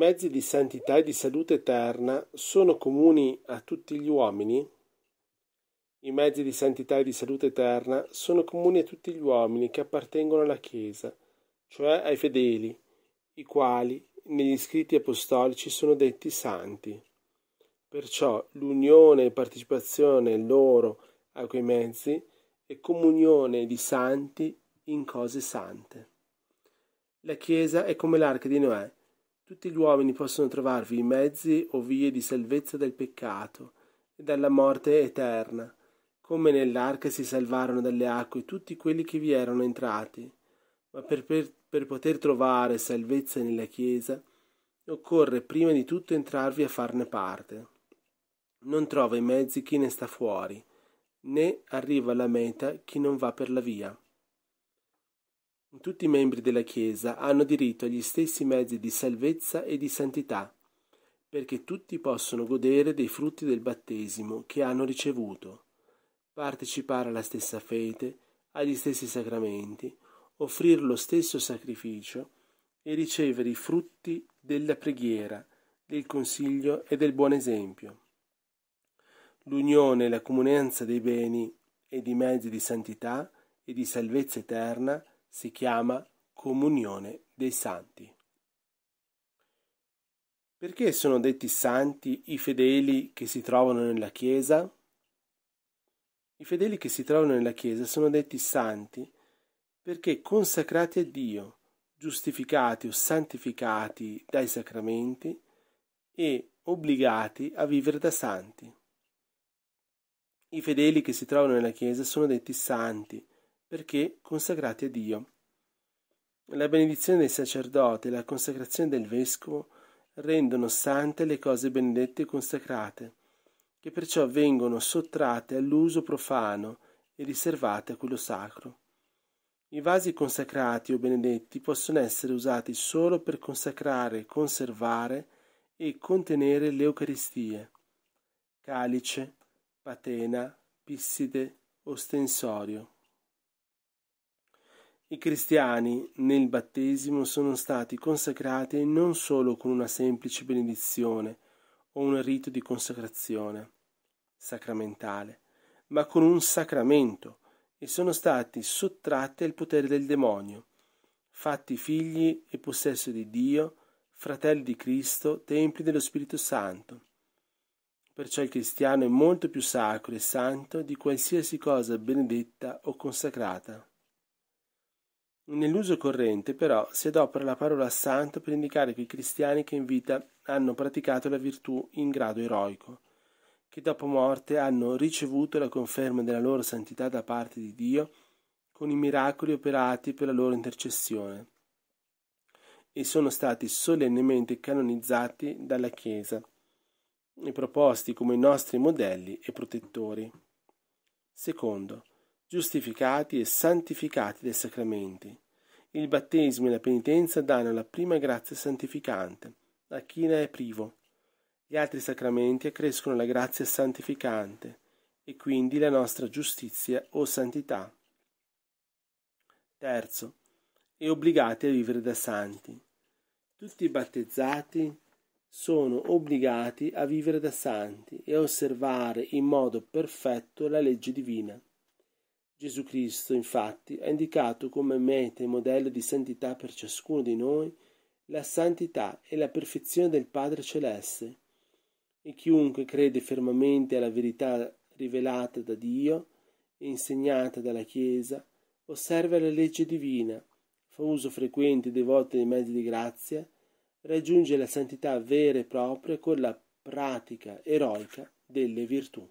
mezzi di santità e di salute eterna sono comuni a tutti gli uomini? I mezzi di santità e di salute eterna sono comuni a tutti gli uomini che appartengono alla Chiesa, cioè ai fedeli, i quali negli scritti apostolici sono detti santi. Perciò l'unione e partecipazione loro a quei mezzi è comunione di santi in cose sante. La Chiesa è come l'arca di Noè, tutti gli uomini possono trovarvi i mezzi o vie di salvezza dal peccato e dalla morte eterna, come nell'arca si salvarono dalle acque tutti quelli che vi erano entrati. Ma per, per, per poter trovare salvezza nella Chiesa, occorre prima di tutto entrarvi a farne parte. Non trova i mezzi chi ne sta fuori, né arriva alla meta chi non va per la via. Tutti i membri della Chiesa hanno diritto agli stessi mezzi di salvezza e di santità, perché tutti possono godere dei frutti del battesimo che hanno ricevuto, partecipare alla stessa fede, agli stessi sacramenti, offrire lo stesso sacrificio e ricevere i frutti della preghiera, del consiglio e del buon esempio. L'unione e la comunanza dei beni e di mezzi di santità e di salvezza eterna si chiama comunione dei santi. Perché sono detti santi i fedeli che si trovano nella Chiesa? I fedeli che si trovano nella Chiesa sono detti santi perché consacrati a Dio, giustificati o santificati dai sacramenti e obbligati a vivere da santi. I fedeli che si trovano nella Chiesa sono detti santi perché consacrati a Dio. La benedizione del sacerdote e la consacrazione del vescovo rendono sante le cose benedette e consacrate, che perciò vengono sottratte all'uso profano e riservate a quello sacro. I vasi consacrati o benedetti possono essere usati solo per consacrare, conservare e contenere le Eucaristie, calice, patena, pisside, ostensorio. I cristiani nel battesimo sono stati consacrati non solo con una semplice benedizione o un rito di consacrazione sacramentale, ma con un sacramento e sono stati sottratti al potere del demonio, fatti figli e possesso di Dio, fratelli di Cristo, templi dello Spirito Santo. Perciò il cristiano è molto più sacro e santo di qualsiasi cosa benedetta o consacrata. Nell'uso corrente, però, si adopera la parola santo per indicare quei cristiani che in vita hanno praticato la virtù in grado eroico, che dopo morte hanno ricevuto la conferma della loro santità da parte di Dio con i miracoli operati per la loro intercessione e sono stati solennemente canonizzati dalla Chiesa e proposti come i nostri modelli e protettori. Secondo, giustificati e santificati dai sacramenti. Il battesimo e la penitenza danno la prima grazia santificante a chi ne è privo. Gli altri sacramenti accrescono la grazia santificante e quindi la nostra giustizia o santità. Terzo, e obbligati a vivere da santi. Tutti i battezzati sono obbligati a vivere da santi e a osservare in modo perfetto la legge divina. Gesù Cristo, infatti, ha indicato come meta e modello di santità per ciascuno di noi la santità e la perfezione del Padre Celeste. E chiunque crede fermamente alla verità rivelata da Dio e insegnata dalla Chiesa, osserva la legge divina, fa uso frequente e devoto dei mezzi di grazia, raggiunge la santità vera e propria con la pratica eroica delle virtù.